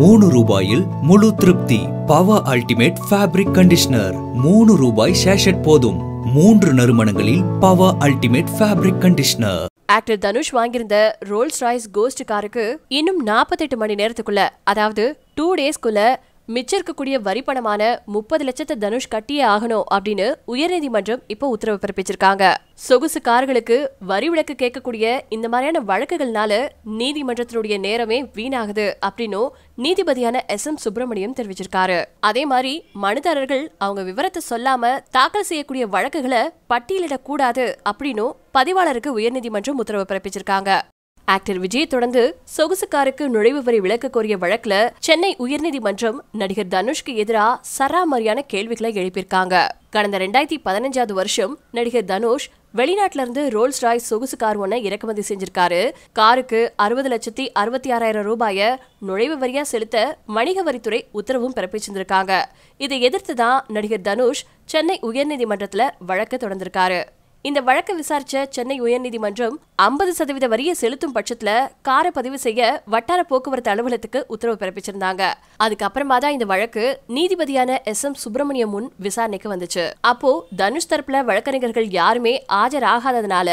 மூணு ரூபாயில் முழு திருப்தி பவர் அல்டிமேட் ஃபேப்ரிக் கண்டிஷனர் மூணு ரூபாய் ஷேஷட் போதும் மூன்று நறுமணங்களில் power ultimate fabric conditioner actor Dhanush வாங்கியிருந்த ரோல்ஸ் ராய்ஸ் கோஸ்ட் காருக்கு இன்னும் நாற்பத்தெட்டு மணி நேரத்துக்குள்ள அதாவது டூ டேஸ்க்குள்ள மிச்சம் இருக்கக்கூடிய வரி பணமான முப்பது லட்சத்தை தனுஷ் கட்டியே ஆகணும் அப்படின்னு உயர்நீதிமன்றம் இப்போ உத்தரவு பிறப்பிச்சிருக்காங்க சொகுசு கார்களுக்கு வரி விலக்கு கேட்கக்கூடிய இந்த மாதிரியான வழக்குகள்னால நீதிமன்றத்தினுடைய நேரமே வீணாகுது அப்படின்னு நீதிபதியான எஸ் எம் சுப்பிரமணியம் தெரிவிச்சிருக்காரு அதே மாதிரி மனுதாரர்கள் அவங்க விவரத்தை சொல்லாம தாக்கல் செய்யக்கூடிய வழக்குகளை பட்டியலிடக்கூடாது அப்படின்னு பதிவாளருக்கு உயர்நீதிமன்றம் உத்தரவு பிறப்பிச்சிருக்காங்க ஆக்டர் விஜய் தொடர்ந்து சொகுசுக்காருக்கு நுழைவு வரி விளக்கு கோரிய வழக்குல சென்னை உயர்நீதிமன்றம் நடிகர் தனுஷ்க்கு எதிராக சராமரியான கேள்விகளை எழுப்பியிருக்காங்க கடந்த ரெண்டாயிரத்தி பதினஞ்சாவது வருஷம் நடிகர் தனுஷ் வெளிநாட்டுல இருந்து ரோல்ஸ் ராய் சொகுசு கார் ஒன்ன இறக்குமதி செஞ்சிருக்காரு காருக்கு அறுபது லட்சத்தி அறுபத்தி ஆறாயிரம் ரூபாய நுழைவு வரியா செலுத்த வணிக வரித்துறை உத்தரவும் பிறப்பிச்சிருந்திருக்காங்க இதை எதிர்த்து தான் நடிகர் தனுஷ் சென்னை உயர்நீதிமன்றத்துல வழக்கு தொடர்ந்திருக்காரு இந்த வழக்கை விசாரிச்ச சென்னை உயர்நீதிமன்றம் ஐம்பது சதவீத வரியை செலுத்தும் பட்சத்துல காரை பதிவு செய்ய வட்டார போக்குவரத்து அலுவலகத்துக்கு உத்தரவு பிறப்பிச்சிருந்தாங்க அதுக்கப்புறமா தான் இந்த வழக்கு நீதிபதியான எஸ் எம் சுப்பிரமணியம் முன் விசாரணைக்கு வந்துச்சு அப்போ தனுஷ் தரப்புல வழக்கறிஞர்கள் யாருமே ஆஜராகாததுனால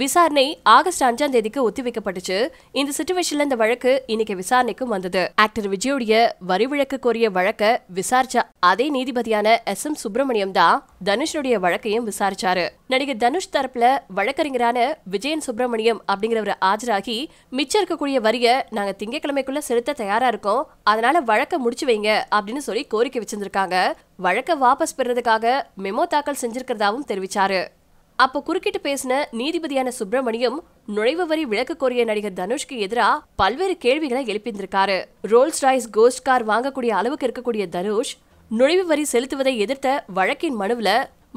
விசாரணை ஆகஸ்ட் அஞ்சாம் தேதிக்கு ஒத்திவைக்கப்பட்டுச்சு இந்த சுச்சுவேஷன்ல இந்த வழக்கு இன்னைக்கு விசாரணைக்கும் வந்தது ஆக்டர் விஜயோடைய வரி விளக்கு கோரிய வழக்க விசாரிச்ச அதே நீதிபதியான எஸ் எம் சுப்பிரமணியம் தான் தனுஷனுடைய வழக்கையும் விசாரிச்சாரு நடிகர் தனுஷ் தரப்புல வழக்கறிஞரான விஜயன் சுப்பிரமணியம் அப்படிங்கிறவர் ஆஜராகி மிச்சம் இருக்கக்கூடிய வரிய நாங்க திங்கக்கிழமைக்குள்ள செலுத்த தயாரா இருக்கோம் அதனால வழக்க முடிச்சு வைங்க அப்படின்னு சொல்லி கோரிக்கை வச்சிருந்திருக்காங்க வழக்க வாபஸ் பெறதுக்காக மெமோ தாக்கல் செஞ்சிருக்கிறதாவும் தெரிவிச்சாரு அப்போ குறுக்கிட்டு பேசின நீதிபதியான சுப்பிரமணியம் நுழைவு வரி விளக்கு கோரிய நடிகர் தனுஷ்க்கு எதிராக பல்வேறு கேள்விகளை எழுப்பியிருந்திருக்காரு ரோல்ஸ் ராய்ஸ் கோஸ்ட் கார் வாங்கக்கூடிய அளவுக்கு இருக்கக்கூடிய தனுஷ் நுழைவு வரி செலுத்துவதை எதிர்த்த வழக்கின் மனுவில்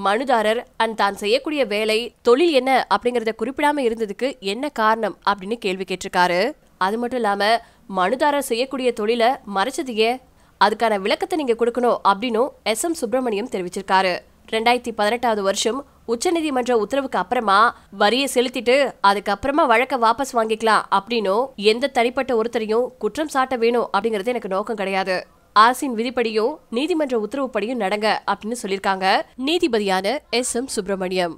மனுதாரர் அண்ட் தான் செய்யக்கூடிய வேலை தொழில் என்ன அப்படிங்கறத குறிப்பிடாம இருந்ததுக்கு என்ன காரணம் அப்படின்னு கேள்வி கேட்டிருக்காரு அது மட்டும் இல்லாம மனுதாரர் செய்யக்கூடிய தொழிலை மறைச்சது ஏன் அதுக்கான விளக்கத்தை நீங்க கொடுக்கணும் அப்படின்னும் எஸ் எம் சுப்பிரமணியம் தெரிவிச்சிருக்காரு ரெண்டாயிரத்தி பதினெட்டாவது வருஷம் உச்சநீதிமன்ற உத்தரவுக்கு அப்புறமா வரியை செலுத்திட்டு அதுக்கப்புறமா வழக்க வாபஸ் வாங்கிக்கலாம் அப்படின்னும் எந்த தனிப்பட்ட ஒருத்தரையும் குற்றம் சாட்ட வேணும் அப்படிங்கறது எனக்கு நோக்கம் கிடையாது அரசின் விதிப்படியும் நீதிமன்ற உத்தரவுப்படியும் நடங்க அப்படின்னு சொல்லியிருக்காங்க நீதிபதியான எஸ் எம் சுப்பிரமணியம்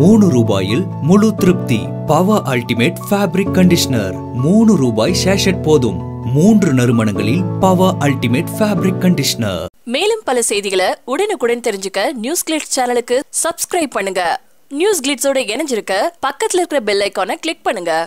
மூணு ரூபாயில் முழு திருப்தி பவர் அல்டிமேட் ஃபேப்ரிக் கண்டிஷனர் மூணு ரூபாய் சேஷட் போதும் மூன்று நறுமணங்களில் பவர் அல்டிமேட் ஃபேப்ரிக் கண்டிஷனர் மேலும் பல செய்திகளை உடனுக்குடன் தெரிஞ்சுக்க நியூஸ் கிளிட்ஸ் சேனலுக்கு சப்ஸ்கிரைப் பண்ணுங்க நியூஸ் கிளிட்ஸோட இணைஞ்சிருக்க பக்கத்துல இருக்கிற பெல் ஐக்கான கிளிக் பண்ணுங்க